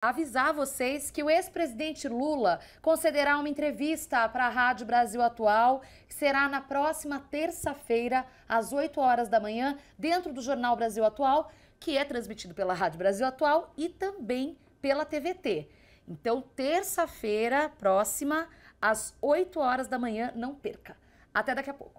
avisar vocês que o ex-presidente Lula concederá uma entrevista para a Rádio Brasil Atual, que será na próxima terça-feira, às 8 horas da manhã, dentro do Jornal Brasil Atual, que é transmitido pela Rádio Brasil Atual e também pela TVT. Então, terça-feira próxima, às 8 horas da manhã, não perca. Até daqui a pouco.